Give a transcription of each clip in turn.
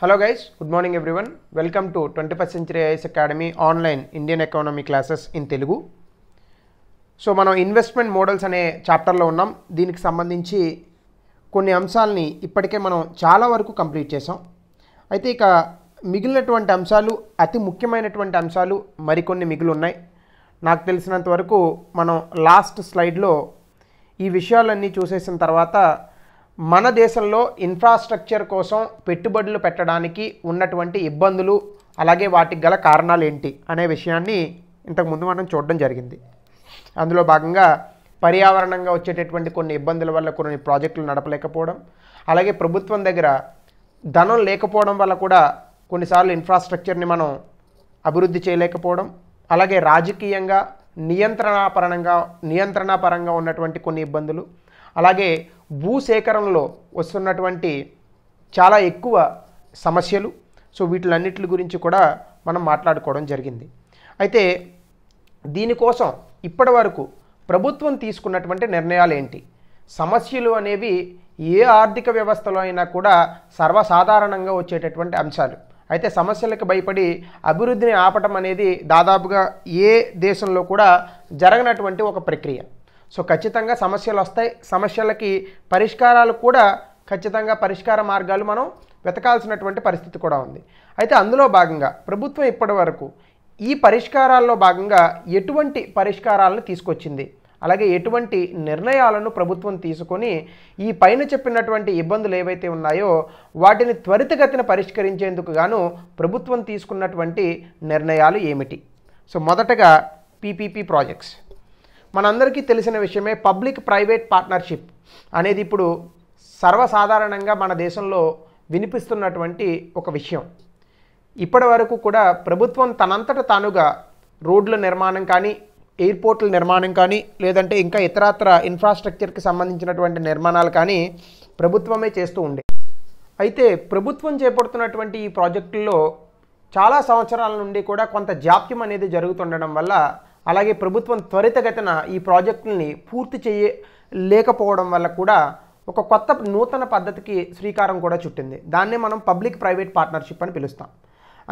hello guys good morning everyone welcome to twenty first century IS academy online Indian economy classes in Telugu so మనం investment models అనే చాప్టర్లో ఉన్నాం దీనికి సంబంధించి కొన్ని అంశాలని ఇప్పటికే మనం చాలా వరకు కంప్లీట్ చేసాం అయితే ఇక మిగిలినటువంటి అంశాలు అతి ముఖ్యమైనటువంటి అంశాలు మరికొన్ని మిగిలి ఉన్నాయి నాకు తెలిసినంత వరకు మనం లాస్ట్ స్లైడ్లో ఈ విషయాలన్నీ చూసేసిన తర్వాత మన దేశంలో ఇన్ఫ్రాస్ట్రక్చర్ కోసం పెట్టుబడులు పెట్టడానికి ఉన్నటువంటి ఇబ్బందులు అలాగే వాటికి గల కారణాలు ఏంటి అనే విషయాన్ని ఇంతకుముందు మనం చూడడం జరిగింది అందులో భాగంగా పర్యావరణంగా వచ్చేటటువంటి కొన్ని ఇబ్బందుల వల్ల కొన్ని ప్రాజెక్టులు నడపలేకపోవడం అలాగే ప్రభుత్వం దగ్గర ధనం లేకపోవడం వల్ల కూడా కొన్నిసార్లు ఇన్ఫ్రాస్ట్రక్చర్ని మనం అభివృద్ధి చేయలేకపోవడం అలాగే రాజకీయంగా నియంత్రణాపరణంగా నియంత్రణాపరంగా ఉన్నటువంటి కొన్ని ఇబ్బందులు అలాగే భూసేకరణలో వస్తున్నటువంటి చాలా ఎక్కువ సమస్యలు సో వీటిలన్నిటి గురించి కూడా మనం మాట్లాడుకోవడం జరిగింది అయితే దీనికోసం ఇప్పటి వరకు ప్రభుత్వం తీసుకున్నటువంటి నిర్ణయాలు ఏంటి సమస్యలు అనేవి ఏ ఆర్థిక వ్యవస్థలో అయినా కూడా సర్వసాధారణంగా వచ్చేటటువంటి అంశాలు అయితే సమస్యలకు భయపడి అభివృద్ధిని ఆపటం అనేది దాదాపుగా ఏ దేశంలో కూడా జరగనటువంటి ఒక ప్రక్రియ సో ఖచ్చితంగా సమస్యలు వస్తాయి సమస్యలకి పరిష్కారాలు కూడా ఖచ్చితంగా పరిష్కార మార్గాలు మనం వెతకాల్సినటువంటి పరిస్థితి కూడా ఉంది అయితే అందులో భాగంగా ప్రభుత్వం ఇప్పటి వరకు ఈ పరిష్కారాల్లో భాగంగా ఎటువంటి పరిష్కారాలను తీసుకొచ్చింది అలాగే ఎటువంటి నిర్ణయాలను ప్రభుత్వం తీసుకొని ఈ పైన చెప్పినటువంటి ఇబ్బందులు ఏవైతే ఉన్నాయో వాటిని త్వరితగతిన పరిష్కరించేందుకు గాను ప్రభుత్వం తీసుకున్నటువంటి నిర్ణయాలు ఏమిటి సో మొదటగా పీపీపీ ప్రాజెక్ట్స్ మనందరికీ తెలిసిన విషయమే పబ్లిక్ ప్రైవేట్ పార్ట్నర్షిప్ అనేది ఇప్పుడు సర్వసాధారణంగా మన దేశంలో వినిపిస్తున్నటువంటి ఒక విషయం ఇప్పటి వరకు కూడా ప్రభుత్వం తనంతట తానుగా రోడ్ల నిర్మాణం కానీ ఎయిర్పోర్ట్ల నిర్మాణం కానీ లేదంటే ఇంకా ఇతరత్ర ఇన్ఫ్రాస్ట్రక్చర్కి సంబంధించినటువంటి నిర్మాణాలు కానీ ప్రభుత్వమే చేస్తూ ఉండే అయితే ప్రభుత్వం చేపడుతున్నటువంటి ఈ ప్రాజెక్టుల్లో చాలా సంవత్సరాల నుండి కూడా కొంత జాప్యం అనేది జరుగుతుండడం వల్ల అలాగే ప్రభుత్వం త్వరితగతిన ఈ ప్రాజెక్టుల్ని పూర్తి చేయ లేకపోవడం వల్ల కూడా ఒక కొత్త నూతన పద్ధతికి శ్రీకారం కూడా చుట్టింది దాన్నే మనం పబ్లిక్ ప్రైవేట్ పార్ట్నర్షిప్ అని పిలుస్తాం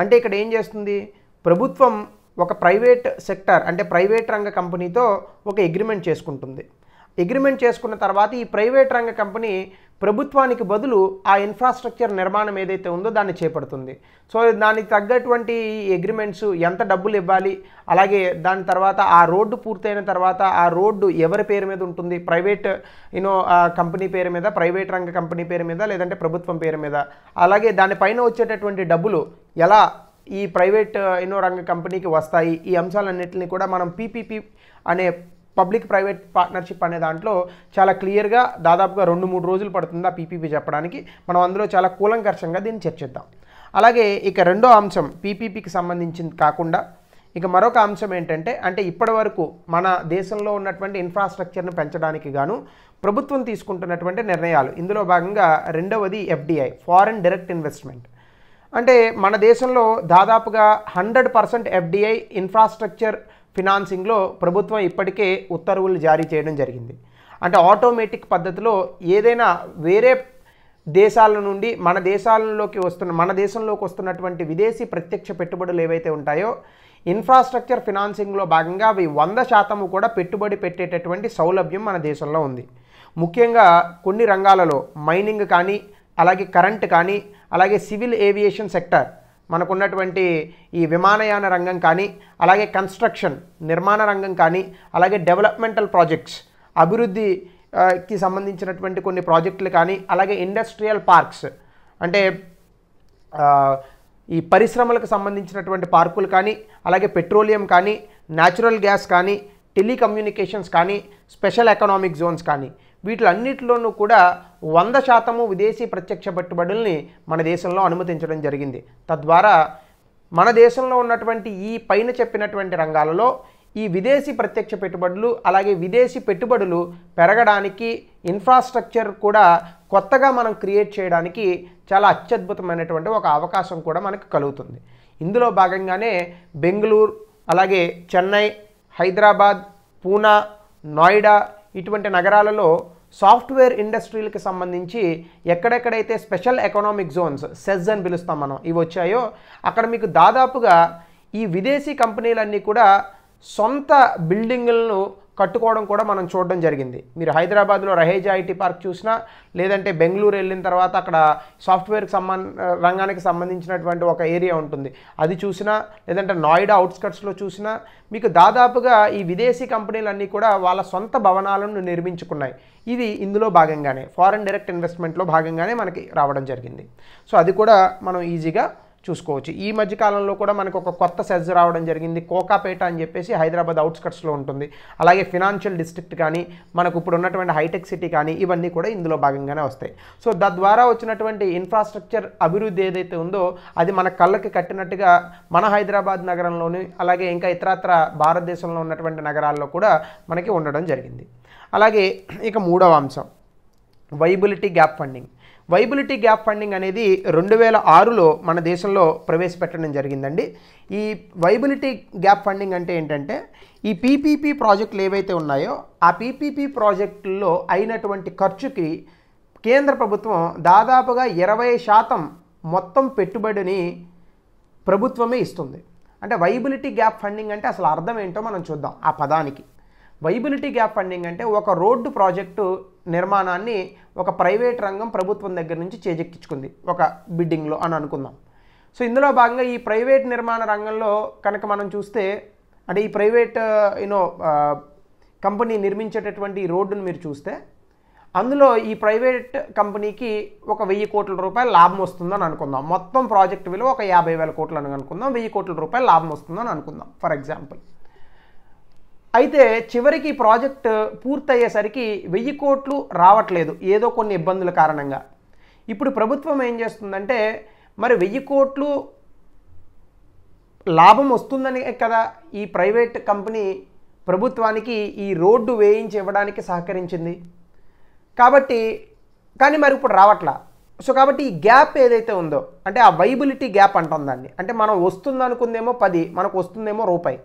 అంటే ఇక్కడ ఏం చేస్తుంది ప్రభుత్వం ఒక ప్రైవేట్ సెక్టర్ అంటే ప్రైవేట్ రంగ కంపెనీతో ఒక అగ్రిమెంట్ చేసుకుంటుంది అగ్రిమెంట్ చేసుకున్న తర్వాత ఈ ప్రైవేట్ రంగ కంపెనీ ప్రభుత్వానికి బదులు ఆ ఇన్ఫ్రాస్ట్రక్చర్ నిర్మాణం ఏదైతే ఉందో దాన్ని చేపడుతుంది సో దానికి తగ్గటువంటి అగ్రిమెంట్స్ ఎంత డబ్బులు ఇవ్వాలి అలాగే దాని తర్వాత ఆ రోడ్డు పూర్తయిన తర్వాత ఆ రోడ్డు ఎవరి పేరు మీద ఉంటుంది ప్రైవేట్ యూనో కంపెనీ పేరు మీద ప్రైవేట్ రంగ కంపెనీ పేరు మీద లేదంటే ప్రభుత్వం పేరు మీద అలాగే దానిపైన వచ్చేటటువంటి డబ్బులు ఎలా ఈ ప్రైవేట్ యూనో రంగ కంపెనీకి వస్తాయి ఈ అంశాలన్నింటినీ కూడా మనం పీపీపీ అనే పబ్లిక్ ప్రైవేట్ పార్ట్నర్షిప్ అనే దాంట్లో చాలా క్లియర్గా దాదాపుగా రెండు మూడు రోజులు పడుతుంది ఆ పీపీపీ చెప్పడానికి మనం అందులో చాలా కూలంకర్షంగా దీన్ని చర్చిద్దాం అలాగే ఇక రెండో అంశం పీపీపీకి సంబంధించింది కాకుండా ఇక మరొక అంశం ఏంటంటే అంటే ఇప్పటివరకు మన దేశంలో ఉన్నటువంటి ఇన్ఫ్రాస్ట్రక్చర్ను పెంచడానికి గాను ప్రభుత్వం తీసుకుంటున్నటువంటి నిర్ణయాలు ఇందులో భాగంగా రెండవది ఎఫ్డిఐ ఫారెన్ డైరెక్ట్ ఇన్వెస్ట్మెంట్ అంటే మన దేశంలో దాదాపుగా హండ్రెడ్ పర్సెంట్ ఎఫ్డిఐ ఇన్ఫ్రాస్ట్రక్చర్ ఫినాన్సింగ్లో ప్రభుత్వం ఇప్పటికే ఉత్తర్వులు జారీ చేయడం జరిగింది అంటే ఆటోమేటిక్ పద్ధతిలో ఏదైనా వేరే దేశాల నుండి మన దేశాలలోకి వస్తున్న మన దేశంలోకి వస్తున్నటువంటి విదేశీ ప్రత్యక్ష పెట్టుబడులు ఏవైతే ఉంటాయో ఇన్ఫ్రాస్ట్రక్చర్ ఫినాన్సింగ్లో భాగంగా అవి వంద శాతము కూడా పెట్టుబడి పెట్టేటటువంటి సౌలభ్యం మన దేశంలో ఉంది ముఖ్యంగా కొన్ని రంగాలలో మైనింగ్ కానీ అలాగే కరెంట్ కానీ అలాగే సివిల్ ఏవియేషన్ సెక్టర్ మనకున్నటువంటి ఈ విమానయాన రంగం కానీ అలాగే కన్స్ట్రక్షన్ నిర్మాణ రంగం కానీ అలాగే డెవలప్మెంటల్ ప్రాజెక్ట్స్ అభివృద్ధికి సంబంధించినటువంటి కొన్ని ప్రాజెక్టులు కానీ అలాగే ఇండస్ట్రియల్ పార్క్స్ అంటే ఈ పరిశ్రమలకు సంబంధించినటువంటి పార్కులు కానీ అలాగే పెట్రోలియం కానీ న్యాచురల్ గ్యాస్ కానీ టెలికమ్యూనికేషన్స్ కానీ స్పెషల్ ఎకనామిక్ జోన్స్ కానీ వీటిలన్నిటిలోనూ కూడా వంద శాతము విదేశీ ప్రత్యక్ష పెట్టుబడుల్ని మన దేశంలో అనుమతించడం జరిగింది తద్వారా మన దేశంలో ఉన్నటువంటి ఈ పైన చెప్పినటువంటి రంగాలలో ఈ విదేశీ ప్రత్యక్ష పెట్టుబడులు అలాగే విదేశీ పెట్టుబడులు పెరగడానికి ఇన్ఫ్రాస్ట్రక్చర్ కూడా కొత్తగా మనం క్రియేట్ చేయడానికి చాలా అత్యద్భుతమైనటువంటి ఒక అవకాశం కూడా మనకు కలుగుతుంది ఇందులో భాగంగానే బెంగళూరు అలాగే చెన్నై హైదరాబాద్ పూనా నోయిడా ఇటువంటి నగరాలలో సాఫ్ట్వేర్ ఇండస్ట్రీలకి సంబంధించి ఎక్కడెక్కడైతే స్పెషల్ ఎకనామిక్ జోన్స్ సెజ్ అని పిలుస్తాం మనం ఇవి వచ్చాయో అక్కడ మీకు దాదాపుగా ఈ విదేశీ కంపెనీలన్నీ కూడా సొంత బిల్డింగులను కట్టుకోవడం కూడా మనం చూడడం జరిగింది మీరు హైదరాబాద్లో రహేజా ఐటీ పార్క్ చూసినా లేదంటే బెంగళూరు వెళ్ళిన తర్వాత అక్కడ సాఫ్ట్వేర్కి సంబంధ రంగానికి సంబంధించినటువంటి ఒక ఏరియా ఉంటుంది అది చూసినా లేదంటే నాయిడా అవుట్స్కట్స్లో చూసినా మీకు దాదాపుగా ఈ విదేశీ కంపెనీలన్నీ కూడా వాళ్ళ సొంత భవనాలను నిర్మించుకున్నాయి ఇది ఇందులో భాగంగానే ఫారెన్ డైరెక్ట్ ఇన్వెస్ట్మెంట్లో భాగంగానే మనకి రావడం జరిగింది సో అది కూడా మనం ఈజీగా చూసుకోవచ్చు ఈ మధ్యకాలంలో కూడా మనకు ఒక కొత్త సెజ్ రావడం జరిగింది కోకాపేట అని చెప్పేసి హైదరాబాద్ అవుట్స్కట్స్లో ఉంటుంది అలాగే ఫినాన్షియల్ డిస్ట్రిక్ట్ కానీ మనకు ఇప్పుడు ఉన్నటువంటి హైటెక్ సిటీ కానీ ఇవన్నీ కూడా ఇందులో భాగంగానే వస్తాయి సో తద్వారా వచ్చినటువంటి ఇన్ఫ్రాస్ట్రక్చర్ అభివృద్ధి ఏదైతే ఉందో అది మన కళ్ళకి కట్టినట్టుగా మన హైదరాబాద్ నగరంలోని అలాగే ఇంకా ఇతరత్ర భారతదేశంలో ఉన్నటువంటి నగరాల్లో కూడా మనకి ఉండడం జరిగింది అలాగే ఇక మూడవ అంశం viability gap funding viability gap funding అనేది రెండు వేల ఆరులో మన దేశంలో ప్రవేశపెట్టడం జరిగిందండి ఈ వైబిలిటీ గ్యాప్ ఫండింగ్ అంటే ఏంటంటే ఈ పీపీపీ ప్రాజెక్టులు ఏవైతే ఉన్నాయో ఆ పీపీపీ ప్రాజెక్టుల్లో అయినటువంటి ఖర్చుకి కేంద్ర ప్రభుత్వం దాదాపుగా ఇరవై శాతం మొత్తం పెట్టుబడిని ప్రభుత్వమే ఇస్తుంది అంటే వైబిలిటీ గ్యాప్ ఫండింగ్ అంటే అసలు అర్థం ఏంటో మనం చూద్దాం ఆ పదానికి వైబిలిటీ గ్యాప్ ఫండింగ్ అంటే ఒక రోడ్డు ప్రాజెక్టు నిర్మాణాన్ని ఒక ప్రైవేట్ రంగం ప్రభుత్వం దగ్గర నుంచి చేజెక్కించుకుంది ఒక బిడ్డింగ్లో అని అనుకుందాం సో ఇందులో భాగంగా ఈ ప్రైవేట్ నిర్మాణ రంగంలో కనుక మనం చూస్తే అంటే ఈ ప్రైవేట్ యూనో కంపెనీ నిర్మించేటటువంటి రోడ్డును మీరు చూస్తే అందులో ఈ ప్రైవేట్ కంపెనీకి ఒక వెయ్యి కోట్ల రూపాయలు లాభం వస్తుందని అనుకుందాం మొత్తం ప్రాజెక్ట్ విలువ ఒక యాభై వేల కోట్లు అని అనుకుందాం వెయ్యి కోట్ల రూపాయలు లాభం వస్తుందని అనుకుందాం ఫర్ ఎగ్జాంపుల్ అయితే చివరికి ప్రాజెక్టు పూర్తయ్యేసరికి వెయ్యి కోట్లు రావట్లేదు ఏదో కొన్ని ఇబ్బందుల కారణంగా ఇప్పుడు ప్రభుత్వం ఏం చేస్తుందంటే మరి వెయ్యి కోట్లు లాభం వస్తుందని కదా ఈ ప్రైవేట్ కంపెనీ ప్రభుత్వానికి ఈ రోడ్డు వేయించి ఇవ్వడానికి సహకరించింది కాబట్టి కానీ మరి ఇప్పుడు రావట్లా సో కాబట్టి ఈ గ్యాప్ ఏదైతే ఉందో అంటే ఆ వైబిలిటీ గ్యాప్ అంటుందండి అంటే మనం వస్తుందనుకుందేమో పది మనకు వస్తుందేమో రూపాయి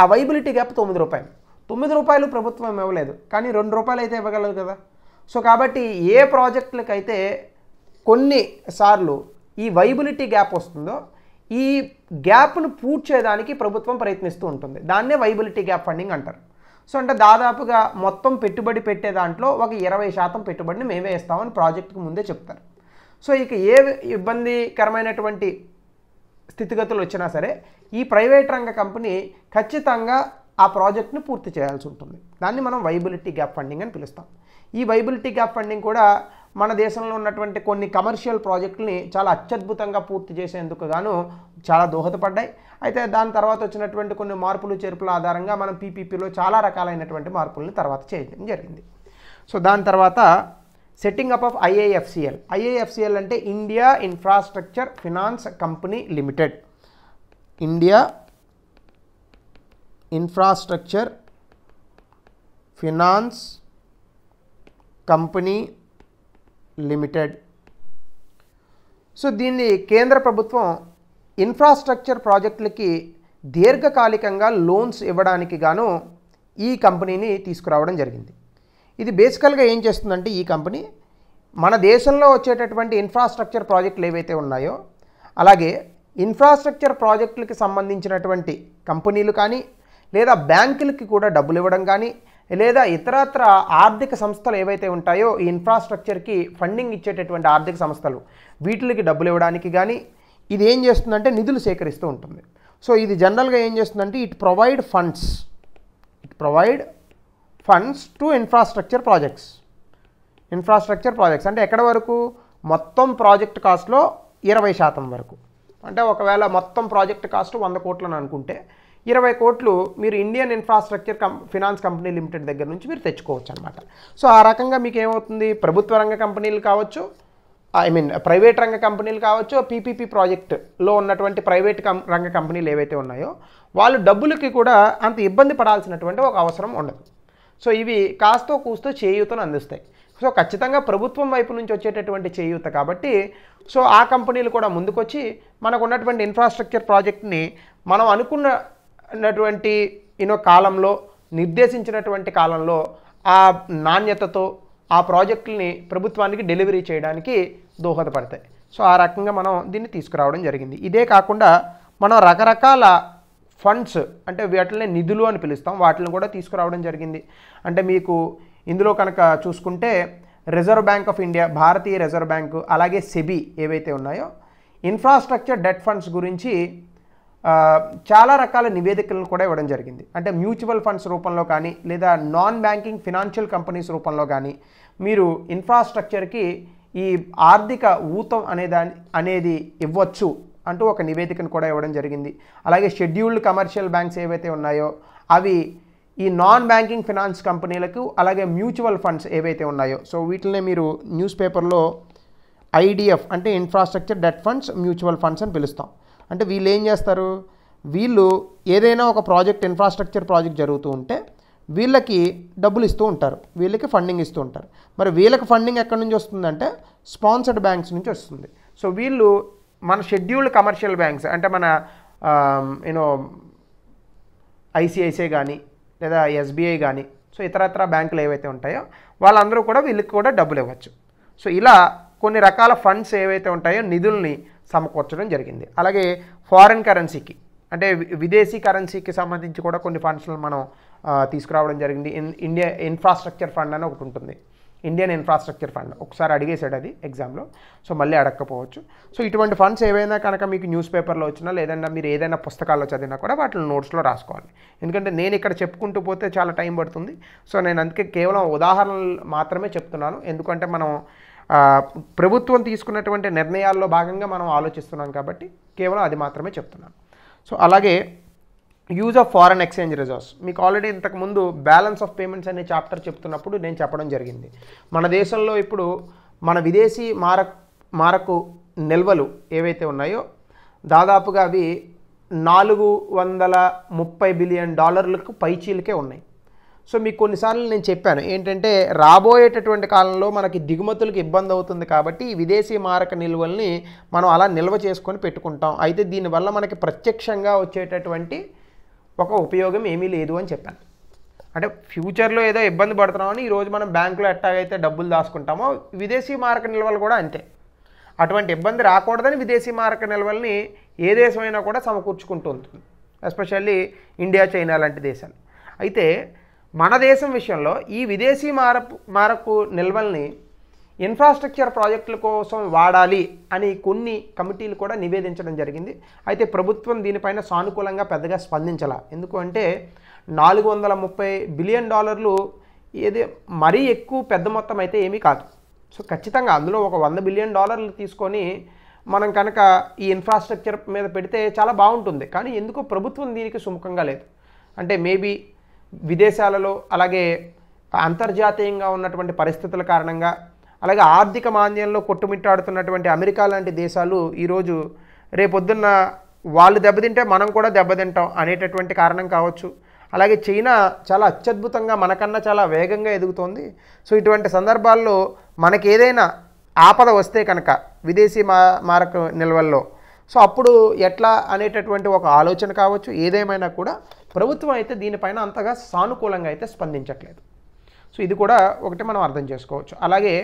ఆ వైబిలిటీ గ్యాప్ తొమ్మిది రూపాయలు తొమ్మిది రూపాయలు ప్రభుత్వం ఇవ్వలేదు కానీ రెండు రూపాయలు అయితే ఇవ్వగలదు కదా సో కాబట్టి ఏ ప్రాజెక్టులకైతే కొన్ని సార్లు ఈ వైబిలిటీ గ్యాప్ వస్తుందో ఈ గ్యాప్ను చేయడానికి ప్రభుత్వం ప్రయత్నిస్తూ ఉంటుంది దాన్నే వైబిలిటీ గ్యాప్ ఫండింగ్ అంటారు సో అంటే దాదాపుగా మొత్తం పెట్టుబడి పెట్టే దాంట్లో ఒక ఇరవై శాతం పెట్టుబడిని మేమే ఇస్తామని ప్రాజెక్టుకు ముందే చెప్తారు సో ఇక ఏ ఇబ్బందికరమైనటువంటి స్థితిగతులు వచ్చినా సరే ఈ ప్రైవేట్ రంగ కంపెనీ ఖచ్చితంగా ఆ ప్రాజెక్ట్ని పూర్తి చేయాల్సి ఉంటుంది దాన్ని మనం వైబిలిటీ గ్యాప్ ఫండింగ్ అని పిలుస్తాం ఈ వైబిలిటీ గ్యాప్ ఫండింగ్ కూడా మన దేశంలో ఉన్నటువంటి కొన్ని కమర్షియల్ ప్రాజెక్టుల్ని చాలా అత్యద్భుతంగా పూర్తి చేసేందుకు గాను చాలా దోహదపడ్డాయి అయితే దాని తర్వాత వచ్చినటువంటి కొన్ని మార్పులు చేర్పుల ఆధారంగా మనం పీపీపీలో చాలా రకాలైనటువంటి మార్పుల్ని తర్వాత చేయడం జరిగింది సో దాని తర్వాత setting up of IAFCL IAFCL అంటే India infrastructure finance company limited India infrastructure finance company limited so దీన్ని కేంద్ర ప్రభుత్వం ఇన్ఫ్రాస్ట్రక్చర్ ప్రాజెక్టులకి దీర్ఘకాలికంగా లోన్స్ ఇవ్వడానికి గాను ఈ కంపెనీని తీసుకురావడం జరిగింది ఇది బేసికల్గా ఏం చేస్తుందంటే ఈ కంపెనీ మన దేశంలో వచ్చేటటువంటి ఇన్ఫ్రాస్ట్రక్చర్ ప్రాజెక్టులు ఏవైతే ఉన్నాయో అలాగే ఇన్ఫ్రాస్ట్రక్చర్ ప్రాజెక్టులకి సంబంధించినటువంటి కంపెనీలు కానీ లేదా బ్యాంకులకి కూడా డబ్బులు ఇవ్వడం కానీ లేదా ఇతరత్ర ఆర్థిక సంస్థలు ఏవైతే ఉంటాయో ఈ ఇన్ఫ్రాస్ట్రక్చర్కి ఫండింగ్ ఇచ్చేటటువంటి ఆర్థిక సంస్థలు వీటికి డబ్బులు ఇవ్వడానికి కానీ ఇది ఏం చేస్తుందంటే నిధులు సేకరిస్తూ ఉంటుంది సో ఇది జనరల్గా ఏం చేస్తుందంటే it provide funds it provide funds to infrastructure projects infrastructure projects అంటే ఎక్కడి వరకు మొత్తం ప్రాజెక్ట్ కాస్ట్లో ఇరవై శాతం వరకు అంటే ఒకవేళ మొత్తం ప్రాజెక్ట్ కాస్ట్ వంద కోట్లని అనుకుంటే ఇరవై కోట్లు మీరు Indian infrastructure cum finance company limited దగ్గర నుంచి మీరు తెచ్చుకోవచ్చు అనమాట సో ఆ రకంగా మీకు ఏమవుతుంది ప్రభుత్వ రంగ కంపెనీలు కావచ్చు ఐ మీన్ ప్రైవేట్ రంగ కంపెనీలు కావచ్చు పీపీపీ ప్రాజెక్ట్లో ఉన్నటువంటి ప్రైవేట్ కం రంగ కంపెనీలు ఏవైతే ఉన్నాయో వాళ్ళు డబ్బులకి కూడా అంత ఇబ్బంది పడాల్సినటువంటి ఒక అవసరం ఉండదు సో ఇవి కాస్తో కూస్తో చేయూతను అందిస్తాయి సో ఖచ్చితంగా ప్రభుత్వం వైపు నుంచి వచ్చేటటువంటి చేయూత కాబట్టి సో ఆ కంపెనీలు కూడా ముందుకొచ్చి మనకు ఉన్నటువంటి ఇన్ఫ్రాస్ట్రక్చర్ ప్రాజెక్ట్ని మనం అనుకున్నటువంటి ఇనో కాలంలో నిర్దేశించినటువంటి కాలంలో ఆ నాణ్యతతో ఆ ప్రాజెక్టుల్ని ప్రభుత్వానికి డెలివరీ చేయడానికి దోహదపడతాయి సో ఆ రకంగా మనం దీన్ని తీసుకురావడం జరిగింది ఇదే కాకుండా మనం రకరకాల ఫండ్స్ అంటే వీటిని నిధులు అని పిలుస్తాం వాటిని కూడా తీసుకురావడం జరిగింది అంటే మీకు ఇందులో కనుక చూసుకుంటే రిజర్వ్ బ్యాంక్ ఆఫ్ ఇండియా భారతీయ రిజర్వ్ బ్యాంకు అలాగే సెబీ ఏవైతే ఉన్నాయో ఇన్ఫ్రాస్ట్రక్చర్ డెట్ ఫండ్స్ గురించి చాలా రకాల నివేదికలను కూడా ఇవ్వడం జరిగింది అంటే మ్యూచువల్ ఫండ్స్ రూపంలో కానీ లేదా నాన్ బ్యాంకింగ్ ఫినాన్షియల్ కంపెనీస్ రూపంలో కానీ మీరు ఇన్ఫ్రాస్ట్రక్చర్కి ఈ ఆర్థిక ఊతం అనే దాని అనేది ఇవ్వచ్చు అంటూ ఒక నివేదికను కూడా ఇవ్వడం జరిగింది అలాగే షెడ్యూల్డ్ కమర్షియల్ బ్యాంక్స్ ఏవైతే ఉన్నాయో అవి ఈ నాన్ బ్యాంకింగ్ ఫినాన్స్ కంపెనీలకు అలాగే మ్యూచువల్ ఫండ్స్ ఏవైతే ఉన్నాయో సో వీటినే మీరు న్యూస్ పేపర్లో ఐడిఎఫ్ అంటే infrastructure debt funds mutual funds అని పిలుస్తాం అంటే వీళ్ళు ఏం చేస్తారు వీళ్ళు ఏదైనా ఒక ప్రాజెక్ట్ ఇన్ఫ్రాస్ట్రక్చర్ ప్రాజెక్ట్ జరుగుతూ ఉంటే వీళ్ళకి డబ్బులు ఇస్తూ ఉంటారు వీళ్ళకి ఫండింగ్ ఇస్తూ ఉంటారు మరి వీళ్ళకి ఫండింగ్ ఎక్కడి నుంచి వస్తుందంటే స్పాన్సర్డ్ బ్యాంక్స్ నుంచి వస్తుంది సో వీళ్ళు మన షెడ్యూల్డ్ కమర్షియల్ బ్యాంక్స్ అంటే మన యూనో ఐసిఐసిఐ కానీ లేదా ఎస్బీఐ కానీ సో ఇతరత్ర బ్యాంకులు ఏవైతే ఉంటాయో వాళ్ళందరూ కూడా వీళ్ళకి కూడా డబ్బులు ఇవ్వచ్చు సో ఇలా కొన్ని రకాల ఫండ్స్ ఏవైతే ఉంటాయో నిధుల్ని సమకూర్చడం జరిగింది అలాగే ఫారిన్ కరెన్సీకి అంటే విదేశీ కరెన్సీకి సంబంధించి కూడా కొన్ని ఫండ్స్లను మనం తీసుకురావడం జరిగింది ఇండియా ఇన్ఫ్రాస్ట్రక్చర్ ఫండ్ అని ఒకటి ఉంటుంది ఇండియన్ ఇన్ఫ్రాస్ట్రక్చర్ ఫండ్ ఒకసారి అడిగేశాడు అది ఎగ్జామ్లో సో మళ్ళీ అడగకపోవచ్చు సో ఇటువంటి ఫండ్స్ ఏవైనా కనుక మీకు న్యూస్ పేపర్లో వచ్చినా లేదన్నా మీరు ఏదైనా పుస్తకాల్లో చదివినా కూడా వాటిని నోట్స్లో రాసుకోవాలి ఎందుకంటే నేను ఇక్కడ చెప్పుకుంటూ పోతే చాలా టైం పడుతుంది సో నేను అందుకే కేవలం ఉదాహరణలు మాత్రమే చెప్తున్నాను ఎందుకంటే మనం ప్రభుత్వం తీసుకున్నటువంటి నిర్ణయాల్లో భాగంగా మనం ఆలోచిస్తున్నాం కాబట్టి కేవలం అది మాత్రమే చెప్తున్నాను సో అలాగే use of foreign exchange reserves మీకు ఆల్రెడీ ఇంతకుముందు బ్యాలెన్స్ ఆఫ్ పేమెంట్స్ అనే చాప్టర్ చెప్తున్నప్పుడు నేను చెప్పడం జరిగింది మన దేశంలో ఇప్పుడు మన విదేశీ మార మారకు నిల్వలు ఏవైతే ఉన్నాయో దాదాపుగా అవి నాలుగు వందల ముప్పై బిలియన్ డాలర్లకు పైచీలకే ఉన్నాయి సో మీకు కొన్నిసార్లు నేను చెప్పాను ఏంటంటే రాబోయేటటువంటి కాలంలో మనకి దిగుమతులకు ఇబ్బంది అవుతుంది కాబట్టి విదేశీ మారక నిల్వల్ని మనం అలా నిల్వ చేసుకొని పెట్టుకుంటాం అయితే దీనివల్ల మనకి ప్రత్యక్షంగా వచ్చేటటువంటి ఒక ఉపయోగం ఏమీ లేదు అని చెప్పాను అంటే ఫ్యూచర్లో ఏదో ఇబ్బంది పడుతున్నామని ఈరోజు మనం బ్యాంకులో ఎట్టాగైతే డబ్బులు దాచుకుంటామో విదేశీ మారక నిల్వలు కూడా అంతే అటువంటి ఇబ్బంది రాకూడదని విదేశీ మారక నిల్వల్ని ఏ దేశమైనా కూడా సమకూర్చుకుంటూ ఉంటుంది ఎస్పెషల్లీ ఇండియా చైనా లాంటి దేశాలు అయితే మన దేశం విషయంలో ఈ విదేశీ మారపు మారకు నిల్వల్ని ఇన్ఫ్రాస్ట్రక్చర్ ప్రాజెక్టుల కోసం వాడాలి అని కొన్ని కమిటీలు కూడా నివేదించడం జరిగింది అయితే ప్రభుత్వం దీనిపైన సానుకూలంగా పెద్దగా స్పందించాల ఎందుకు అంటే నాలుగు వందల ముప్పై బిలియన్ డాలర్లు ఏది మరీ ఎక్కువ పెద్ద మొత్తం అయితే ఏమీ కాదు సో ఖచ్చితంగా అందులో ఒక వంద బిలియన్ డాలర్లు తీసుకొని మనం కనుక ఈ ఇన్ఫ్రాస్ట్రక్చర్ మీద పెడితే చాలా బాగుంటుంది కానీ ఎందుకు ప్రభుత్వం దీనికి సుముఖంగా లేదు అంటే మేబీ విదేశాలలో అలాగే అంతర్జాతీయంగా ఉన్నటువంటి పరిస్థితుల కారణంగా అలాగే ఆర్థిక మాంద్యంలో కొట్టుమిట్టాడుతున్నటువంటి అమెరికా లాంటి దేశాలు ఈరోజు రేపొద్దున్న వాళ్ళు దెబ్బతింటే మనం కూడా దెబ్బతింటాం అనేటటువంటి కారణం కావచ్చు అలాగే చైనా చాలా అత్యద్భుతంగా మనకన్నా చాలా వేగంగా ఎదుగుతోంది సో ఇటువంటి సందర్భాల్లో మనకేదైనా ఆపద వస్తే కనుక విదేశీ మా మారక నిల్వల్లో సో అప్పుడు ఎట్లా అనేటటువంటి ఒక ఆలోచన కావచ్చు ఏదేమైనా కూడా ప్రభుత్వం అయితే దీనిపైన అంతగా సానుకూలంగా అయితే స్పందించట్లేదు సో ఇది కూడా ఒకటి మనం అర్థం చేసుకోవచ్చు అలాగే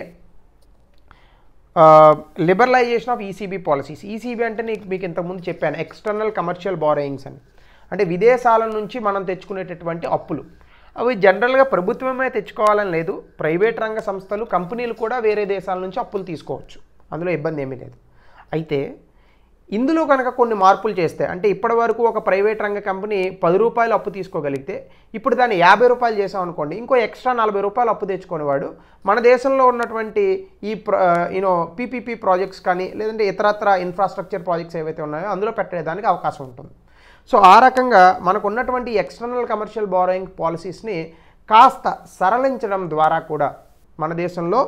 liberalisation of ECB policies ECB అంటే నీకు మీకు ఇంతకుముందు చెప్పాను ఎక్స్టర్నల్ కమర్షియల్ బారోయింగ్స్ అని అంటే విదేశాల నుంచి మనం తెచ్చుకునేటటువంటి అప్పులు అవి జనరల్గా ప్రభుత్వమే తెచ్చుకోవాలని లేదు ప్రైవేట్ రంగ సంస్థలు కంపెనీలు కూడా వేరే దేశాల నుంచి అప్పులు తీసుకోవచ్చు అందులో ఇబ్బంది ఏమీ లేదు అయితే ఇందులో కనుక కొన్ని మార్పులు చేస్తే అంటే ఇప్పటి వరకు ఒక ప్రైవేట్ రంగ కంపెనీ పది రూపాయలు అప్పు తీసుకోగలిగితే ఇప్పుడు దాన్ని యాభై రూపాయలు చేసామనుకోండి ఇంకో ఎక్స్ట్రా నలభై రూపాయలు అప్పు తెచ్చుకునేవాడు మన దేశంలో ఉన్నటువంటి ఈ యూనో పీపీపీ ప్రాజెక్ట్స్ కానీ లేదంటే ఇతరత్ర ఇన్ఫ్రాస్ట్రక్చర్ ప్రాజెక్ట్స్ ఏవైతే ఉన్నాయో అందులో పెట్టేదానికి అవకాశం ఉంటుంది సో ఆ రకంగా మనకు ఉన్నటువంటి ఎక్స్టర్నల్ కమర్షియల్ బారోయింగ్ పాలసీస్ని కాస్త సరళించడం ద్వారా కూడా మన దేశంలో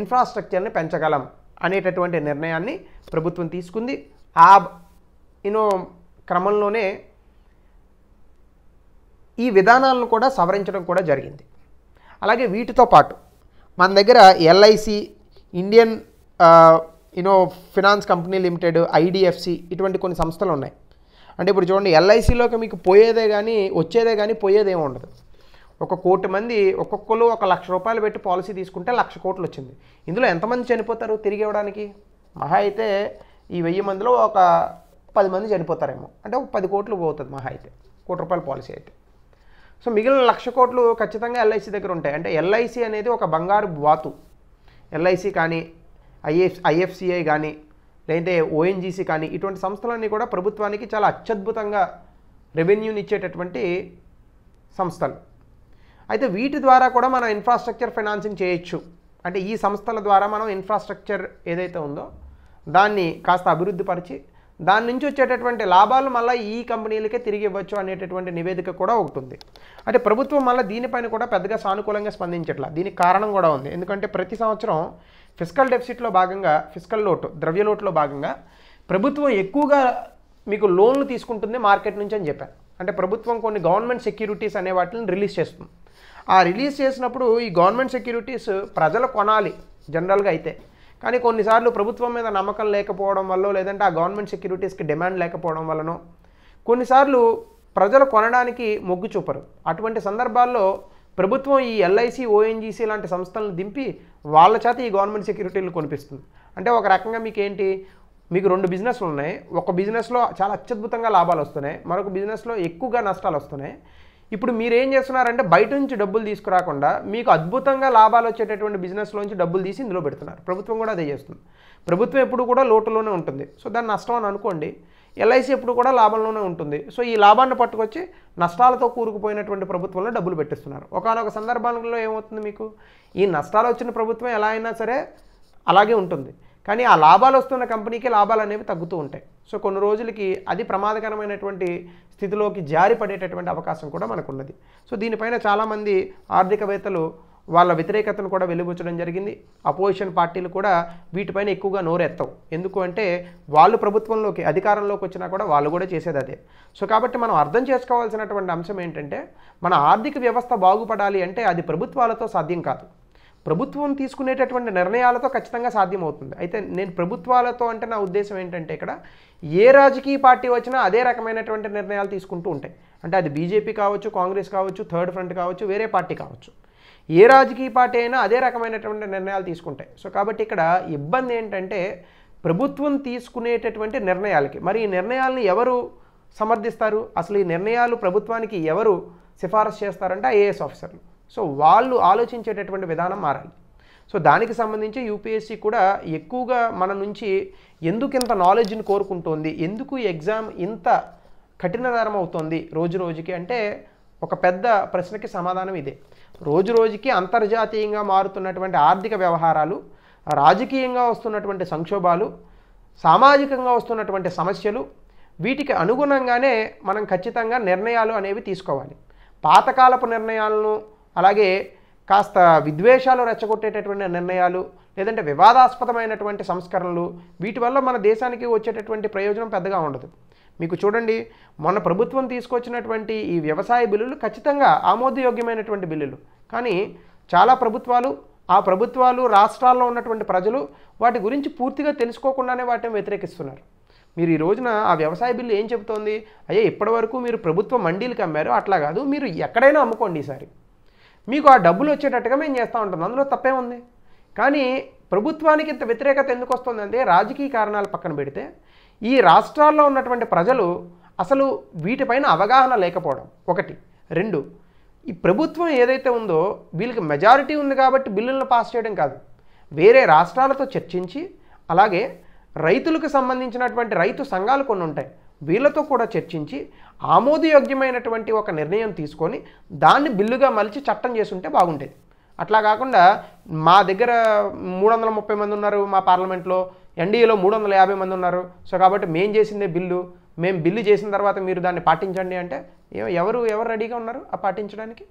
ఇన్ఫ్రాస్ట్రక్చర్ని పెంచగలం అనేటటువంటి నిర్ణయాన్ని ప్రభుత్వం తీసుకుంది ఆ యూనో క్రమంలోనే ఈ విధానాలను కూడా సవరించడం కూడా జరిగింది అలాగే వీటితో పాటు మన దగ్గర LIC Indian you know finance company limited IDFC ఇటువంటి కొన్ని సంస్థలు ఉన్నాయి అంటే ఇప్పుడు చూడండి ఎల్ఐసిలోకి మీకు పోయేదే కానీ వచ్చేదే కానీ పోయేదేమి ఉండదు ఒక కోటి మంది ఒక్కొక్కరు ఒక లక్ష రూపాయలు పెట్టి పాలసీ తీసుకుంటే లక్ష కోట్లు వచ్చింది ఇందులో ఎంతమంది చనిపోతారు తిరిగి ఇవ్వడానికి మహా అయితే ఈ వెయ్యి మందిలో ఒక పది మంది చనిపోతారేమో అంటే ఒక పది కోట్లు పోతుంది మహా అయితే కోటి రూపాయల పాలసీ అయితే సో మిగిలిన లక్ష కోట్లు ఖచ్చితంగా ఎల్ఐసి దగ్గర ఉంటాయి అంటే ఎల్ఐసి అనేది ఒక బంగారు వాతు ఎల్ఐసి కానీ ఐఎఫ్ ఐఎఫ్సిఐ కానీ లేదంటే ఓఎన్జీసీ కానీ ఇటువంటి సంస్థలన్నీ కూడా ప్రభుత్వానికి చాలా అత్యద్భుతంగా రెవెన్యూని ఇచ్చేటటువంటి సంస్థలు అయితే వీటి ద్వారా కూడా మనం ఇన్ఫ్రాస్ట్రక్చర్ ఫైనాన్సింగ్ చేయొచ్చు అంటే ఈ సంస్థల ద్వారా మనం ఇన్ఫ్రాస్ట్రక్చర్ ఏదైతే ఉందో దాన్ని కాస్త అభివృద్ధిపరిచి దాని నుంచి వచ్చేటటువంటి లాభాలు మళ్ళీ ఈ కంపెనీలకే తిరిగి ఇవ్వచ్చు అనేటటువంటి నివేదిక కూడా ఒకటి ఉంది అంటే ప్రభుత్వం మళ్ళీ దీనిపైన కూడా పెద్దగా సానుకూలంగా స్పందించట్లా దీనికి కారణం కూడా ఉంది ఎందుకంటే ప్రతి సంవత్సరం ఫిజికల్ డెఫిసిట్లో భాగంగా ఫిజికల్ లోటు ద్రవ్య లోటులో భాగంగా ప్రభుత్వం ఎక్కువగా మీకు లోన్లు తీసుకుంటుంది మార్కెట్ నుంచి అని చెప్పాను అంటే ప్రభుత్వం కొన్ని గవర్నమెంట్ సెక్యూరిటీస్ అనే వాటిని రిలీజ్ చేస్తుంది ఆ రిలీజ్ చేసినప్పుడు ఈ గవర్నమెంట్ సెక్యూరిటీస్ ప్రజలు కొనాలి జనరల్గా అయితే కానీ కొన్నిసార్లు ప్రభుత్వం మీద నమ్మకం లేకపోవడం వల్ల లేదంటే ఆ గవర్నమెంట్ సెక్యూరిటీస్కి డిమాండ్ లేకపోవడం వలనో కొన్నిసార్లు ప్రజలు కొనడానికి మొగ్గు చూపరు అటువంటి సందర్భాల్లో ప్రభుత్వం ఈ ఎల్ఐసి ఓఎన్జీసీ లాంటి సంస్థలను దింపి వాళ్ళ చేత ఈ గవర్నమెంట్ సెక్యూరిటీలు కొనిపిస్తుంది అంటే ఒక రకంగా మీకు ఏంటి మీకు రెండు బిజినెస్లు ఉన్నాయి ఒక బిజినెస్లో చాలా అత్యద్భుతంగా లాభాలు వస్తున్నాయి మరొక బిజినెస్లో ఎక్కువగా నష్టాలు వస్తున్నాయి ఇప్పుడు మీరు ఏం చేస్తున్నారంటే బయట నుంచి డబ్బులు తీసుకురాకుండా మీకు అద్భుతంగా లాభాలు వచ్చేటటువంటి బిజినెస్లోంచి డబ్బులు తీసి ఇందులో పెడుతున్నారు ప్రభుత్వం కూడా అదే చేస్తుంది ప్రభుత్వం ఎప్పుడు కూడా లోటులోనే ఉంటుంది సో దాన్ని నష్టం అని అనుకోండి ఎల్ఐసి ఎప్పుడు కూడా లాభంలోనే ఉంటుంది సో ఈ లాభాన్ని పట్టుకొచ్చి నష్టాలతో కూరుకుపోయినటువంటి ప్రభుత్వంలో డబ్బులు పెట్టిస్తున్నారు ఒకనొక సందర్భాలలో ఏమవుతుంది మీకు ఈ నష్టాలు వచ్చిన ప్రభుత్వం ఎలా అయినా సరే అలాగే ఉంటుంది కానీ ఆ లాభాలు వస్తున్న కంపెనీకి లాభాలు అనేవి తగ్గుతూ ఉంటాయి సో కొన్ని రోజులకి అది ప్రమాదకరమైనటువంటి స్థితిలోకి జారిపడేటటువంటి అవకాశం కూడా మనకున్నది సో దీనిపైన చాలామంది ఆర్థికవేత్తలు వాళ్ళ వ్యతిరేకతను కూడా వెలుబుచ్చడం జరిగింది అపోజిషన్ పార్టీలు కూడా వీటిపైన ఎక్కువగా నోరెత్తవు ఎందుకు అంటే వాళ్ళు ప్రభుత్వంలోకి అధికారంలోకి వచ్చినా కూడా వాళ్ళు కూడా చేసేది అదే సో కాబట్టి మనం అర్థం చేసుకోవాల్సినటువంటి అంశం ఏంటంటే మన ఆర్థిక వ్యవస్థ బాగుపడాలి అంటే అది ప్రభుత్వాలతో సాధ్యం కాదు ప్రభుత్వం తీసుకునేటటువంటి నిర్ణయాలతో ఖచ్చితంగా సాధ్యమవుతుంది అయితే నేను ప్రభుత్వాలతో అంటే నా ఉద్దేశం ఏంటంటే ఇక్కడ ఏ రాజకీయ పార్టీ వచ్చినా అదే రకమైనటువంటి నిర్ణయాలు తీసుకుంటూ ఉంటాయి అంటే అది బీజేపీ కావచ్చు కాంగ్రెస్ కావచ్చు థర్డ్ ఫ్రంట్ కావచ్చు వేరే పార్టీ కావచ్చు ఏ రాజకీయ పార్టీ అయినా అదే రకమైనటువంటి నిర్ణయాలు తీసుకుంటాయి సో కాబట్టి ఇక్కడ ఇబ్బంది ఏంటంటే ప్రభుత్వం తీసుకునేటటువంటి నిర్ణయాలకి మరి ఈ నిర్ణయాలను ఎవరు సమర్థిస్తారు అసలు ఈ నిర్ణయాలు ప్రభుత్వానికి ఎవరు సిఫారసు చేస్తారంటే ఐఏఎస్ ఆఫీసర్లు సో వాళ్ళు ఆలోచించేటటువంటి విధానం మారాలి సో దానికి సంబంధించి యూపీఎస్సీ కూడా ఎక్కువగా మన నుంచి ఎందుకు ఇంత నాలెడ్జ్ని కోరుకుంటోంది ఎందుకు ఎగ్జామ్ ఇంత కఠినతరం అవుతుంది రోజు రోజుకి అంటే ఒక పెద్ద ప్రశ్నకి సమాధానం ఇదే రోజు రోజుకి అంతర్జాతీయంగా మారుతున్నటువంటి ఆర్థిక వ్యవహారాలు రాజకీయంగా వస్తున్నటువంటి సంక్షోభాలు సామాజికంగా వస్తున్నటువంటి సమస్యలు వీటికి అనుగుణంగానే మనం ఖచ్చితంగా నిర్ణయాలు అనేవి తీసుకోవాలి పాతకాలపు నిర్ణయాలను అలాగే కాస్త విద్వేషాలు రెచ్చగొట్టేటటువంటి నిర్ణయాలు లేదంటే వివాదాస్పదమైనటువంటి సంస్కరణలు వీటి వల్ల మన దేశానికి వచ్చేటటువంటి ప్రయోజనం పెద్దగా ఉండదు మీకు చూడండి మొన్న ప్రభుత్వం తీసుకొచ్చినటువంటి ఈ వ్యవసాయ బిల్లులు ఖచ్చితంగా ఆమోదయోగ్యమైనటువంటి బిల్లులు కానీ చాలా ప్రభుత్వాలు ఆ ప్రభుత్వాలు రాష్ట్రాల్లో ఉన్నటువంటి ప్రజలు వాటి గురించి పూర్తిగా తెలుసుకోకుండానే వాటిని వ్యతిరేకిస్తున్నారు మీరు ఈ రోజున ఆ వ్యవసాయ బిల్లు ఏం చెబుతోంది అయ్యే ఇప్పటివరకు మీరు ప్రభుత్వ మండీలకు అమ్మారు అట్లా కాదు మీరు ఎక్కడైనా అమ్ముకోండి ఈసారి మీకు ఆ డబ్బులు వచ్చేటట్టుగా మేము చేస్తూ ఉంటాం అందులో తప్పే ఉంది కానీ ప్రభుత్వానికి ఇంత వ్యతిరేకత ఎందుకు వస్తుందంటే రాజకీయ కారణాలు పక్కన పెడితే ఈ రాష్ట్రాల్లో ఉన్నటువంటి ప్రజలు అసలు వీటిపైన అవగాహన లేకపోవడం ఒకటి రెండు ఈ ప్రభుత్వం ఏదైతే ఉందో వీళ్ళకి మెజారిటీ ఉంది కాబట్టి బిల్లులను పాస్ చేయడం కాదు వేరే రాష్ట్రాలతో చర్చించి అలాగే రైతులకు సంబంధించినటువంటి రైతు సంఘాలు కొన్ని ఉంటాయి వీళ్ళతో కూడా చర్చించి ఆమోదయోగ్యమైనటువంటి ఒక నిర్ణయం తీసుకొని దాన్ని బిల్లుగా మలిచి చట్టం చేసుంటే బాగుండేది అట్లా కాకుండా మా దగ్గర మూడు వందల ముప్పై మంది ఉన్నారు మా పార్లమెంట్లో ఎన్డీఏలో మూడు వందల యాభై మంది ఉన్నారు సో కాబట్టి మేము చేసిందే బిల్లు మేము బిల్లు చేసిన తర్వాత మీరు దాన్ని పాటించండి అంటే ఎవరు ఎవరు రెడీగా ఉన్నారు ఆ పాటించడానికి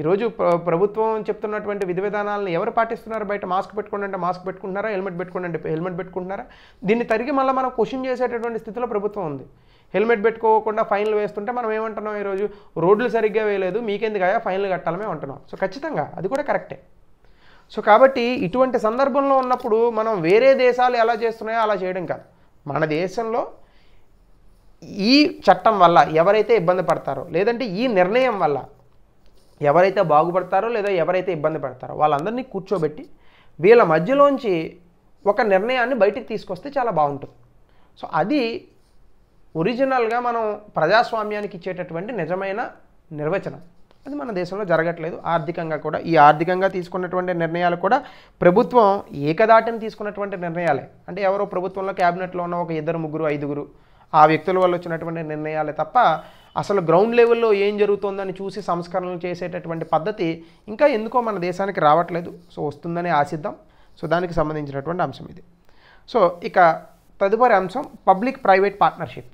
ఈరోజు ప్రభుత్వం చెప్తున్నటువంటి విధి విధానాలను ఎవరు పాటిస్తున్నారు బయట మాస్క్ పెట్టుకోండి అంటే మాస్క్ పెట్టుకుంటున్నారా హెల్మెట్ పెట్టుకోండి అంటే హెల్మెట్ పెట్టుకుంటున్నారా దీన్ని తరిగి మళ్ళీ మనం క్వశ్చన్ చేసేటటువంటి స్థితిలో ప్రభుత్వం ఉంది హెల్మెట్ పెట్టుకోకుండా ఫైన్లు వేస్తుంటే మనం ఏమంటున్నాం ఈరోజు రోడ్లు సరిగ్గా వేయలేదు మీకెందుకయా ఫైన్లు కట్టాలమే అంటున్నాం సో ఖచ్చితంగా అది కూడా కరెక్టే సో కాబట్టి ఇటువంటి సందర్భంలో ఉన్నప్పుడు మనం వేరే దేశాలు ఎలా చేస్తున్నాయో అలా చేయడం కాదు మన దేశంలో ఈ చట్టం వల్ల ఎవరైతే ఇబ్బంది పడతారో లేదంటే ఈ నిర్ణయం వల్ల ఎవరైతే బాగుపడతారో లేదా ఎవరైతే ఇబ్బంది పడతారో వాళ్ళందరినీ కూర్చోబెట్టి వీళ్ళ మధ్యలోంచి ఒక నిర్ణయాన్ని బయటికి తీసుకొస్తే చాలా బాగుంటుంది సో అది ఒరిజినల్గా మనం ప్రజాస్వామ్యానికి ఇచ్చేటటువంటి నిజమైన నిర్వచనం అది మన దేశంలో జరగట్లేదు ఆర్థికంగా కూడా ఈ ఆర్థికంగా తీసుకున్నటువంటి నిర్ణయాలు కూడా ప్రభుత్వం ఏకదాటిని తీసుకున్నటువంటి నిర్ణయాలే అంటే ఎవరో ప్రభుత్వంలో క్యాబినెట్లో ఉన్న ఒక ఇద్దరు ముగ్గురు ఐదుగురు ఆ వ్యక్తుల వల్ల వచ్చినటువంటి నిర్ణయాలే తప్ప అసలు గ్రౌండ్ లెవెల్లో ఏం జరుగుతుందని చూసి సంస్కరణలు చేసేటటువంటి పద్ధతి ఇంకా ఎందుకో మన దేశానికి రావట్లేదు సో వస్తుందని ఆశిద్దాం సో దానికి సంబంధించినటువంటి అంశం ఇది సో ఇక తదుపరి అంశం పబ్లిక్ ప్రైవేట్ పార్ట్నర్షిప్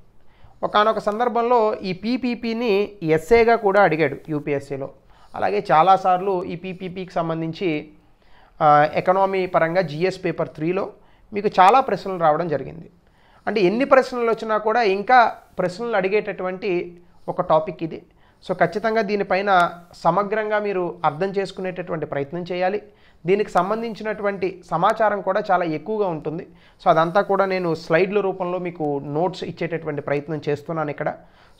ఒకనొక సందర్భంలో ఈ పీపీపీని ఎస్ఏగా కూడా అడిగాడు యూపీఎస్సీలో అలాగే చాలాసార్లు ఈ పీపీపీకి సంబంధించి ఎకనామీ పరంగా జిఎస్ పేపర్ త్రీలో మీకు చాలా ప్రశ్నలు రావడం జరిగింది అంటే ఎన్ని ప్రశ్నలు వచ్చినా కూడా ఇంకా ప్రశ్నలు అడిగేటటువంటి ఒక టాపిక్ ఇది సో ఖచ్చితంగా దీనిపైన సమగ్రంగా మీరు అర్థం చేసుకునేటటువంటి ప్రయత్నం చేయాలి దీనికి సంబంధించినటువంటి సమాచారం కూడా చాలా ఎక్కువగా ఉంటుంది సో అదంతా కూడా నేను స్లైడ్ల రూపంలో మీకు నోట్స్ ఇచ్చేటటువంటి ప్రయత్నం చేస్తున్నాను ఇక్కడ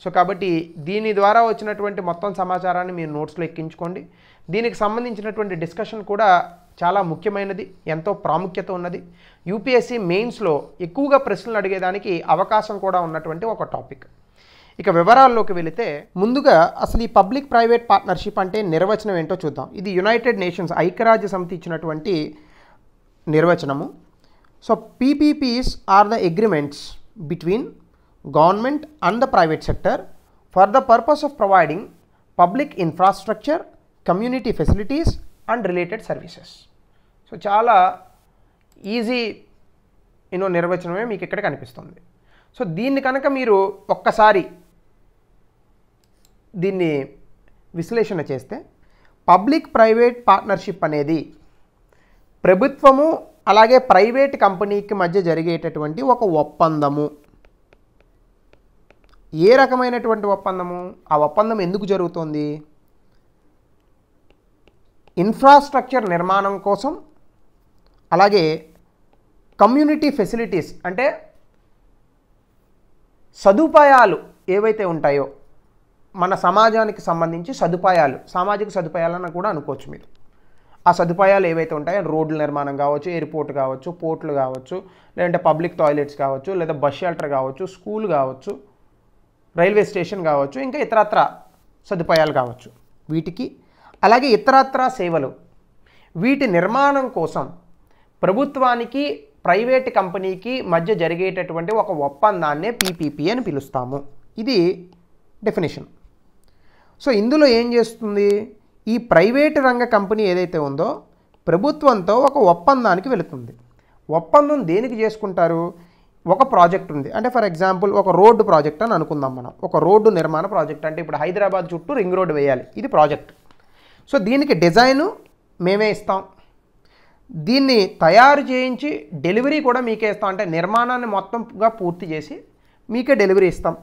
సో కాబట్టి దీని ద్వారా వచ్చినటువంటి మొత్తం సమాచారాన్ని మీరు నోట్స్లో ఎక్కించుకోండి దీనికి సంబంధించినటువంటి డిస్కషన్ కూడా చాలా ముఖ్యమైనది ఎంతో ప్రాముఖ్యత ఉన్నది యూపీఎస్సీ మెయిన్స్లో ఎక్కువగా ప్రశ్నలు అడిగేదానికి అవకాశం కూడా ఉన్నటువంటి ఒక టాపిక్ ఇక వివరాల్లోకి వెళితే ముందుగా అసలు ఈ పబ్లిక్ ప్రైవేట్ పార్ట్నర్షిప్ అంటే నిర్వచనం ఏంటో చూద్దాం ఇది యునైటెడ్ నేషన్స్ ఐక్యరాజ్య సమితి ఇచ్చినటువంటి నిర్వచనము so PPPs are the agreements between government and the private sector for the purpose of providing public infrastructure community facilities and related services so చాలా ఈజీ యూనో నిర్వచనమే మీకు ఇక్కడ కనిపిస్తుంది సో దీన్ని కనుక మీరు ఒక్కసారి దీన్ని విశ్లేషణ చేస్తే పబ్లిక్ ప్రైవేట్ పార్ట్నర్షిప్ అనేది ప్రభుత్వము అలాగే ప్రైవేట్ కంపెనీకి మధ్య జరిగేటటువంటి ఒక ఒప్పందము ఏ రకమైనటువంటి ఒప్పందము ఆ ఒప్పందం ఎందుకు జరుగుతుంది ఇన్ఫ్రాస్ట్రక్చర్ నిర్మాణం కోసం అలాగే కమ్యూనిటీ ఫెసిలిటీస్ అంటే సదుపాయాలు ఏవైతే ఉంటాయో మన సమాజానికి సంబంధించి సదుపాయాలు సామాజిక సదుపాయాలను కూడా అనుకోవచ్చు మీరు ఆ సదుపాయాలు ఏవైతే ఉంటాయో రోడ్ల నిర్మాణం కావచ్చు ఎయిర్పోర్ట్ కావచ్చు పోర్ట్లు కావచ్చు లేదంటే పబ్లిక్ టాయిలెట్స్ కావచ్చు లేదా బస్ షెల్టర్ కావచ్చు స్కూల్ కావచ్చు రైల్వే స్టేషన్ కావచ్చు ఇంకా ఇతరత్ర సదుపాయాలు కావచ్చు వీటికి అలాగే ఇతరత్ర సేవలు వీటి నిర్మాణం కోసం ప్రభుత్వానికి ప్రైవేట్ కంపెనీకి మధ్య జరిగేటటువంటి ఒక ఒప్పందాన్నే పీపీపీ అని పిలుస్తాము ఇది డెఫినేషన్ సో ఇందులో ఏం చేస్తుంది ఈ ప్రైవేట్ రంగ కంపెనీ ఏదైతే ఉందో ప్రభుత్వంతో ఒక ఒప్పందానికి వెళుతుంది ఒప్పందం దేనికి చేసుకుంటారు ఒక ప్రాజెక్ట్ ఉంది అంటే ఫర్ ఎగ్జాంపుల్ ఒక రోడ్డు ప్రాజెక్ట్ అని అనుకుందాం మనం ఒక రోడ్డు నిర్మాణ ప్రాజెక్ట్ అంటే ఇప్పుడు హైదరాబాద్ చుట్టూ రింగ్ రోడ్డు వేయాలి ఇది ప్రాజెక్ట్ సో దీనికి డిజైను మేమే ఇస్తాం దీన్ని తయారు చేయించి డెలివరీ కూడా మీకే ఇస్తాం అంటే నిర్మాణాన్ని మొత్తంగా పూర్తి చేసి మీకే డెలివరీ ఇస్తాం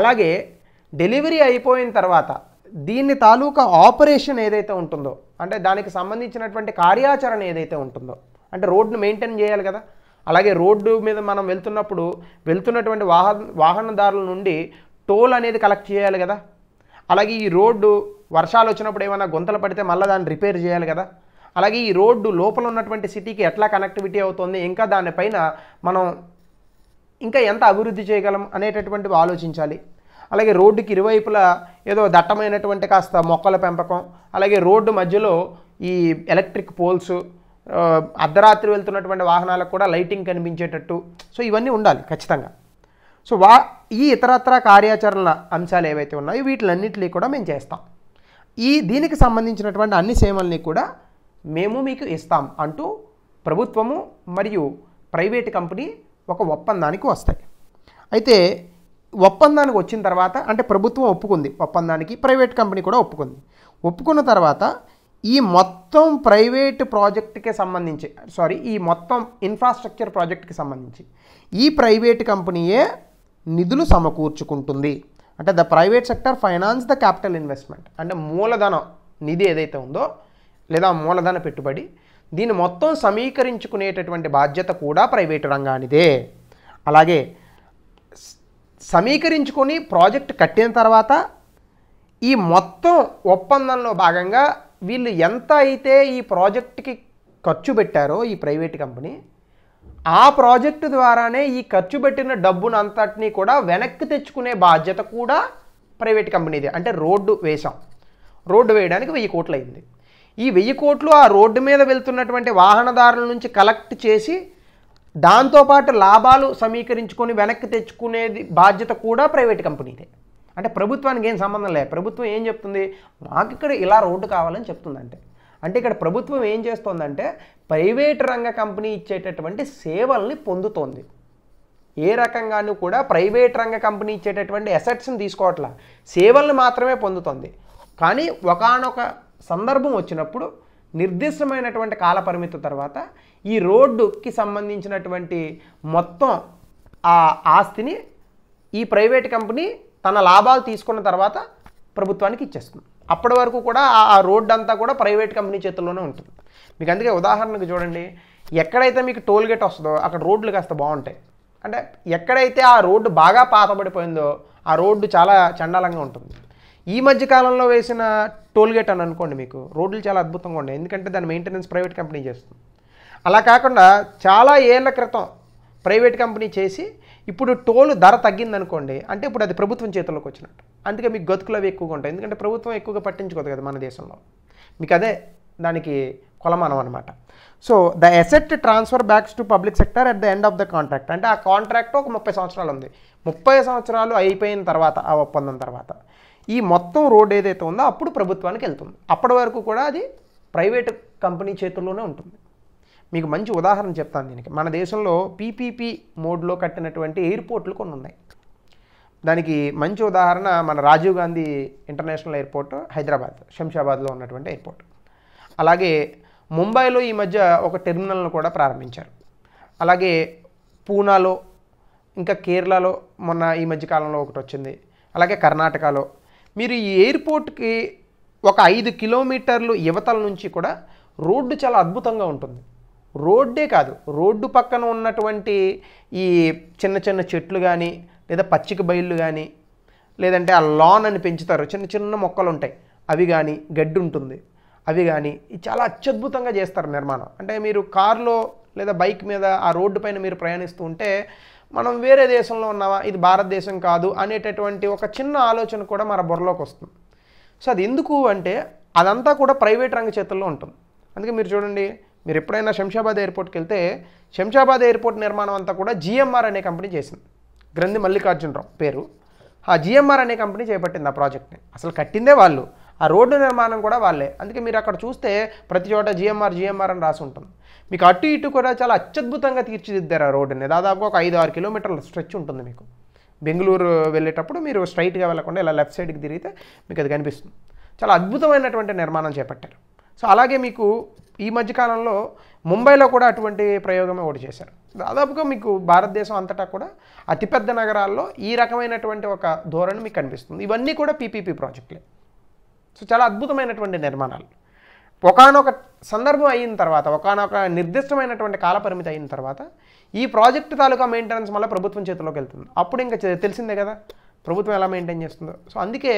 అలాగే డెలివరీ అయిపోయిన తర్వాత దీన్ని తాలూకా ఆపరేషన్ ఏదైతే ఉంటుందో అంటే దానికి సంబంధించినటువంటి కార్యాచరణ ఏదైతే ఉంటుందో అంటే రోడ్ను మెయింటైన్ చేయాలి కదా అలాగే రోడ్డు మీద మనం వెళ్తున్నప్పుడు వెళ్తున్నటువంటి వాహన వాహనదారుల నుండి టోల్ అనేది కలెక్ట్ చేయాలి కదా అలాగే ఈ రోడ్డు వర్షాలు వచ్చినప్పుడు ఏమైనా గుంతలు పడితే మళ్ళీ దాన్ని రిపేర్ చేయాలి కదా అలాగే ఈ రోడ్డు లోపల ఉన్నటువంటి సిటీకి ఎట్లా కనెక్టివిటీ అవుతుంది ఇంకా దానిపైన మనం ఇంకా ఎంత అభివృద్ధి చేయగలం అనేటటువంటివి ఆలోచించాలి అలాగే రోడ్డుకి ఇరువైపులా ఏదో దట్టమైనటువంటి కాస్త మొక్కల పెంపకం అలాగే రోడ్డు మధ్యలో ఈ ఎలక్ట్రిక్ పోల్స్ అర్ధరాత్రి వెళ్తున్నటువంటి వాహనాలకు కూడా లైటింగ్ కనిపించేటట్టు సో ఇవన్నీ ఉండాలి ఖచ్చితంగా సో వా ఈ ఇతరత్ర కార్యాచరణ అంశాలు ఏవైతే ఉన్నాయో వీటిలన్నింటినీ కూడా మేము చేస్తాం ఈ దీనికి సంబంధించినటువంటి అన్ని సేవల్ని కూడా మేము మీకు ఇస్తాం అంటూ ప్రభుత్వము మరియు ప్రైవేట్ కంపెనీ ఒక ఒప్పందానికి వస్తాయి అయితే ఒప్పందానికి వచ్చిన తర్వాత అంటే ప్రభుత్వం ఒప్పుకుంది ఒప్పందానికి ప్రైవేట్ కంపెనీ కూడా ఒప్పుకుంది ఒప్పుకున్న తర్వాత ఈ మొత్తం ప్రైవేట్ ప్రాజెక్ట్కి సంబంధించి సారీ ఈ మొత్తం ఇన్ఫ్రాస్ట్రక్చర్ ప్రాజెక్ట్కి సంబంధించి ఈ ప్రైవేట్ కంపెనీయే నిధులు సమకూర్చుకుంటుంది అంటే the private sector finance the capital investment అంటే మూలధనం నిధి ఏదైతే ఉందో లేదా మూలధన పెట్టుబడి దీన్ని మొత్తం సమీకరించుకునేటటువంటి బాధ్యత కూడా ప్రైవేటు రంగానిదే అలాగే సమీకరించుకొని ప్రాజెక్ట్ కట్టిన తర్వాత ఈ మొత్తం ఒప్పందంలో భాగంగా వీళ్ళు ఎంత అయితే ఈ ప్రాజెక్ట్కి ఖర్చు పెట్టారో ఈ ప్రైవేట్ కంపెనీ ఆ ప్రాజెక్టు ద్వారానే ఈ ఖర్చు పెట్టిన డబ్బును అంతటినీ కూడా వెనక్కి తెచ్చుకునే బాధ్యత కూడా ప్రైవేట్ కంపెనీదే అంటే రోడ్డు వేశాం రోడ్డు వేయడానికి వెయ్యి కోట్లు అయింది ఈ వెయ్యి కోట్లు ఆ రోడ్డు మీద వెళ్తున్నటువంటి వాహనదారుల నుంచి కలెక్ట్ చేసి దాంతోపాటు లాభాలు సమీకరించుకొని వెనక్కి తెచ్చుకునేది బాధ్యత కూడా ప్రైవేట్ కంపెనీదే అంటే ప్రభుత్వానికి ఏం సంబంధం లేదు ప్రభుత్వం ఏం చెప్తుంది మాకు ఇక్కడ ఇలా రోడ్డు కావాలని చెప్తుంది అంటే ఇక్కడ ప్రభుత్వం ఏం చేస్తోందంటే ప్రైవేట్ రంగ కంపెనీ ఇచ్చేటటువంటి సేవల్ని పొందుతోంది ఏ రకంగానూ కూడా ప్రైవేట్ రంగ కంపెనీ ఇచ్చేటటువంటి ఎసెట్స్ని తీసుకోవట్లా సేవల్ని మాత్రమే పొందుతుంది కానీ ఒకనొక సందర్భం వచ్చినప్పుడు నిర్దిష్టమైనటువంటి కాలపరిమితి తర్వాత ఈ రోడ్డుకి సంబంధించినటువంటి మొత్తం ఆ ఆస్తిని ఈ ప్రైవేట్ కంపెనీ తన లాభాలు తీసుకున్న తర్వాత ప్రభుత్వానికి ఇచ్చేస్తుంది అప్పటి వరకు కూడా ఆ రోడ్డు అంతా కూడా ప్రైవేట్ కంపెనీ చేతుల్లోనే ఉంటుంది మీకు అందుకే ఉదాహరణకు చూడండి ఎక్కడైతే మీకు టోల్ గేట్ వస్తుందో అక్కడ రోడ్లు కాస్త బాగుంటాయి అంటే ఎక్కడైతే ఆ రోడ్డు బాగా పాతబడిపోయిందో ఆ రోడ్డు చాలా చండాలంగా ఉంటుంది ఈ మధ్య కాలంలో వేసిన టోల్ గేట్ అని అనుకోండి మీకు రోడ్లు చాలా అద్భుతంగా ఉన్నాయి ఎందుకంటే దాని మెయింటెనెన్స్ ప్రైవేట్ కంపెనీ చేస్తుంది అలా కాకుండా చాలా ఏళ్ల క్రితం ప్రైవేట్ కంపెనీ చేసి ఇప్పుడు టోలు ధర తగ్గిందనుకోండి అంటే ఇప్పుడు అది ప్రభుత్వం చేతుల్లోకి వచ్చినట్టు అందుకే మీకు గతుకులు అవి ఎక్కువగా ఉంటాయి ఎందుకంటే ప్రభుత్వం ఎక్కువగా పట్టించుకోదు కదా మన దేశంలో మీకు అదే దానికి కొలమానం అనమాట so the asset transfer backs to public sector at the end of the contract అంటే ఆ కాంట్రాక్ట్ ఒక ముప్పై సంవత్సరాలు ఉంది ముప్పై సంవత్సరాలు అయిపోయిన తర్వాత ఆ ఒప్పందం తర్వాత ఈ మొత్తం రోడ్ ఏదైతే ఉందో అప్పుడు ప్రభుత్వానికి వెళ్తుంది అప్పటి వరకు కూడా అది ప్రైవేటు కంపెనీ చేతుల్లోనే ఉంటుంది మీకు మంచి ఉదాహరణ చెప్తాను దీనికి మన దేశంలో పీపీపీ మోడ్లో కట్టినటువంటి ఎయిర్పోర్ట్లు కొన్ని ఉన్నాయి దానికి మంచి ఉదాహరణ మన రాజీవ్ గాంధీ ఇంటర్నేషనల్ ఎయిర్పోర్ట్ హైదరాబాద్ శంషాబాద్లో ఉన్నటువంటి ఎయిర్పోర్ట్ అలాగే ముంబైలో ఈ మధ్య ఒక టెర్మినల్ను కూడా ప్రారంభించారు అలాగే పూనాలో ఇంకా కేరళలో మొన్న ఈ మధ్య కాలంలో ఒకటి వచ్చింది అలాగే కర్ణాటకలో మీరు ఈ ఎయిర్పోర్ట్కి ఒక ఐదు కిలోమీటర్లు యువతల నుంచి కూడా రోడ్డు చాలా అద్భుతంగా ఉంటుంది రోడ్డే కాదు రోడ్డు పక్కన ఉన్నటువంటి ఈ చిన్న చిన్న చెట్లు కానీ లేదా పచ్చిక బయళ్ళు కానీ లేదంటే ఆ లాన్ అని పెంచుతారు చిన్న చిన్న మొక్కలు ఉంటాయి అవి కానీ గడ్డి ఉంటుంది అవి కానీ చాలా అత్యద్భుతంగా చేస్తారు నిర్మాణం అంటే మీరు కారులో లేదా బైక్ మీద ఆ రోడ్డు పైన మీరు ప్రయాణిస్తూ ఉంటే మనం వేరే దేశంలో ఉన్నావా ఇది భారతదేశం కాదు అనేటటువంటి ఒక చిన్న ఆలోచన కూడా మన బుర్రలోకి వస్తుంది సో అది ఎందుకు అంటే అదంతా కూడా ప్రైవేట్ రంగ చేతుల్లో ఉంటుంది అందుకే మీరు చూడండి మీరు ఎప్పుడైనా శంషాబాద్ ఎయిర్పోర్ట్కి వెళ్తే శంషాబాద్ ఎయిర్పోర్ట్ నిర్మాణం అంతా కూడా జిఎంఆర్ అనే కంపెనీ చేసింది గ్రంథి మల్లికార్జునరావు పేరు ఆ జిఎంఆర్ అనే కంపెనీ చేపట్టింది ఆ ప్రాజెక్ట్ని అసలు కట్టిందే వాళ్ళు ఆ రోడ్డు నిర్మాణం కూడా వాళ్ళే అందుకే మీరు అక్కడ చూస్తే ప్రతి చోట జిఎంఆర్ జిఎంఆర్ అని రాసి ఉంటుంది మీకు అటు ఇటు కూడా చాలా అత్యద్భుతంగా తీర్చిదిద్దారు ఆ రోడ్డుని దాదాపుగా ఒక ఐదు ఆరు కిలోమీటర్ల స్ట్రెచ్ ఉంటుంది మీకు బెంగళూరు వెళ్ళేటప్పుడు మీరు స్ట్రైట్గా వెళ్ళకుండా ఇలా లెఫ్ట్ సైడ్కి తిరిగితే మీకు అది కనిపిస్తుంది చాలా అద్భుతమైనటువంటి నిర్మాణం చేపట్టారు సో అలాగే మీకు ఈ మధ్యకాలంలో ముంబైలో కూడా అటువంటి ప్రయోగమే ఒకటి చేశారు దాదాపుగా మీకు భారతదేశం అంతటా కూడా అతిపెద్ద నగరాల్లో ఈ రకమైనటువంటి ఒక ధోరణి మీకు కనిపిస్తుంది ఇవన్నీ కూడా పీపీపీ ప్రాజెక్టులే సో చాలా అద్భుతమైనటువంటి నిర్మాణాలు ఒకనొక సందర్భం అయిన తర్వాత ఒకనొక నిర్దిష్టమైనటువంటి కాలపరిమితి అయిన తర్వాత ఈ ప్రాజెక్టు తాలూకా మెయింటెనెన్స్ మళ్ళీ ప్రభుత్వం చేతిలోకి వెళ్తుంది అప్పుడు ఇంకా తెలిసిందే కదా ప్రభుత్వం ఎలా మెయింటైన్ చేస్తుందో సో అందుకే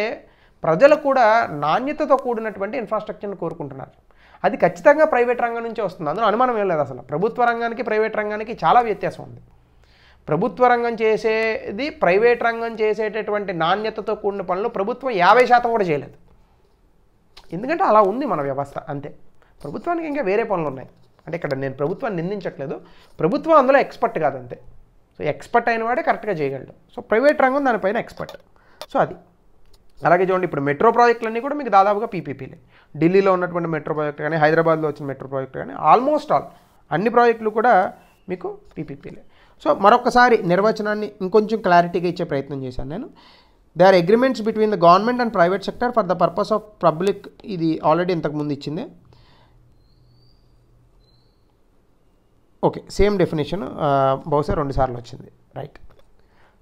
ప్రజలు కూడా నాణ్యతతో కూడినటువంటి ఇన్ఫ్రాస్ట్రక్చర్ని కోరుకుంటున్నారు అది ఖచ్చితంగా ప్రైవేట్ రంగం నుంచే వస్తుంది అందులో అనుమానం ఏం లేదు అసలు ప్రభుత్వ రంగానికి ప్రైవేట్ రంగానికి చాలా వ్యత్యాసం ఉంది ప్రభుత్వ రంగం చేసేది ప్రైవేట్ రంగం చేసేటటువంటి నాణ్యతతో కూడిన పనులు ప్రభుత్వం యాభై శాతం కూడా చేయలేదు ఎందుకంటే అలా ఉంది మన వ్యవస్థ అంతే ప్రభుత్వానికి ఇంకా వేరే పనులు ఉన్నాయి అంటే ఇక్కడ నేను ప్రభుత్వాన్ని నిందించట్లేదు ప్రభుత్వం అందులో ఎక్స్పర్ట్ కాదంతే సో ఎక్స్పర్ట్ అయిన వాడే కరెక్ట్గా చేయగలడు సో ప్రైవేట్ రంగం దానిపైన ఎక్స్పర్ట్ సో అది అలాగే చూడండి ఇప్పుడు మెట్రో ప్రాజెక్టులన్నీ కూడా మీకు దాదాపుగా పీపీపీలే ఢిల్లీలో ఉన్నటువంటి మెట్రో ప్రాజెక్ట్ కానీ హైదరాబాద్లో వచ్చిన మెట్రో ప్రాజెక్ట్ కానీ ఆల్మోస్ట్ ఆల్ అన్ని ప్రాజెక్టులు కూడా మీకు పీపీపీలే సో మరొకసారి నిర్వచనాన్ని ఇంకొంచెం క్లారిటీగా ఇచ్చే ప్రయత్నం చేశాను నేను they are agreements between the government and private sector for the purpose of public ఇది ఆల్రెడీ ఇంతకుముందు ఇచ్చింది ఓకే సేమ్ డెఫినేషన్ బహుశా రెండుసార్లు వచ్చింది రైట్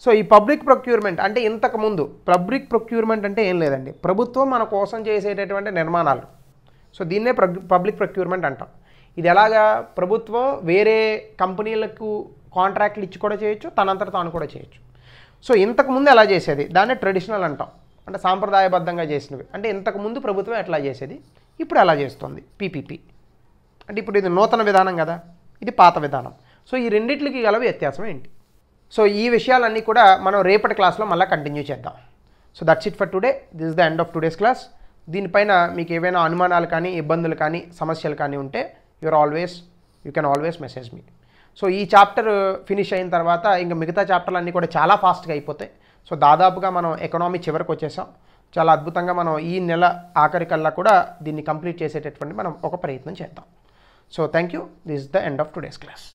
సో ఈ పబ్లిక్ ప్రొక్యూర్మెంట్ అంటే ఇంతకుముందు పబ్లిక్ ప్రొక్యూర్మెంట్ అంటే ఏం లేదండి ప్రభుత్వం మన కోసం చేసేటటువంటి నిర్మాణాలు సో దీన్నే పబ్లిక్ ప్రొక్యూర్మెంట్ అంటాం ఇది ఎలాగా ప్రభుత్వం వేరే కంపెనీలకు కాంట్రాక్ట్లు ఇచ్చి కూడా చేయొచ్చు తనంతట తాను కూడా చేయొచ్చు సో ఇంతకుముందు ఎలా చేసేది దాన్ని ట్రెడిషనల్ అంటాం అంటే సాంప్రదాయబద్ధంగా చేసినవి అంటే ఇంతకుముందు ప్రభుత్వం ఎట్లా చేసేది ఇప్పుడు ఎలా చేస్తుంది పీపీపీ అంటే ఇప్పుడు ఇది నూతన విధానం కదా ఇది పాత విధానం సో ఈ రెండింటికి గల వ్యత్యాసం ఏంటి సో ఈ విషయాలన్నీ కూడా మనం రేపటి క్లాస్లో మళ్ళీ కంటిన్యూ చేద్దాం so that's it for today this the end of today's class దీనిపైన మీకు ఏవైనా అనుమానాలు కానీ ఇబ్బందులు కానీ సమస్యలు కానీ ఉంటే your always you can always message మీ సో ఈ చాప్టర్ ఫినిష్ అయిన తర్వాత ఇంకా మిగతా చాప్టర్లు అన్నీ కూడా చాలా ఫాస్ట్గా అయిపోతాయి సో దాదాపుగా మనం ఎకనామీ చివరికి వచ్చేసాం చాలా అద్భుతంగా మనం ఈ నెల ఆఖరికల్లా కూడా దీన్ని కంప్లీట్ చేసేటటువంటి మనం ఒక ప్రయత్నం చేద్దాం so thank you this the end of today's class